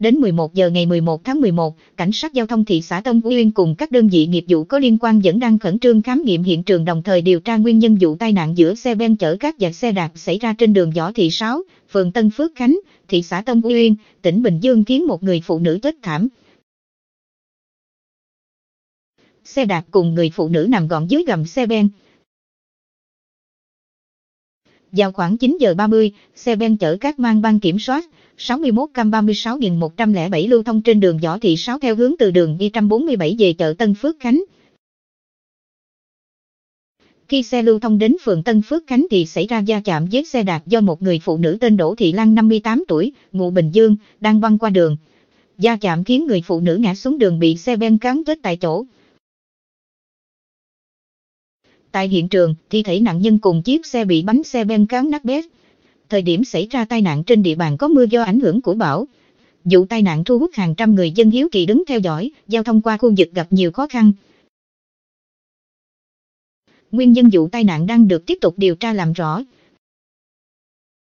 Đến 11 giờ ngày 11 tháng 11, cảnh sát giao thông thị xã Tân Uyên cùng các đơn vị nghiệp vụ có liên quan vẫn đang khẩn trương khám nghiệm hiện trường đồng thời điều tra nguyên nhân vụ tai nạn giữa xe ben chở cát và xe đạp xảy ra trên đường Võ Thị Sáu, phường Tân Phước Khánh, thị xã Tân Uyên, tỉnh Bình Dương khiến một người phụ nữ chết thảm. Xe đạp cùng người phụ nữ nằm gọn dưới gầm xe ben. Vào khoảng 9 giờ 30, xe ben chở các mang băng kiểm soát 61 cam 36.107 lưu thông trên đường Võ Thị 6 theo hướng từ đường đi 147 về chợ Tân Phước Khánh. Khi xe lưu thông đến phường Tân Phước Khánh thì xảy ra va chạm với xe đạp do một người phụ nữ tên Đỗ Thị Lan 58 tuổi, ngụ Bình Dương, đang băng qua đường. Va chạm khiến người phụ nữ ngã xuống đường bị xe ben cán chết tại chỗ. Tại hiện trường, thi thể nạn nhân cùng chiếc xe bị bánh xe ben cán nát bét. Thời điểm xảy ra tai nạn trên địa bàn có mưa do ảnh hưởng của bão. Vụ tai nạn thu hút hàng trăm người dân hiếu kỳ đứng theo dõi, giao thông qua khu vực gặp nhiều khó khăn. Nguyên nhân vụ tai nạn đang được tiếp tục điều tra làm rõ.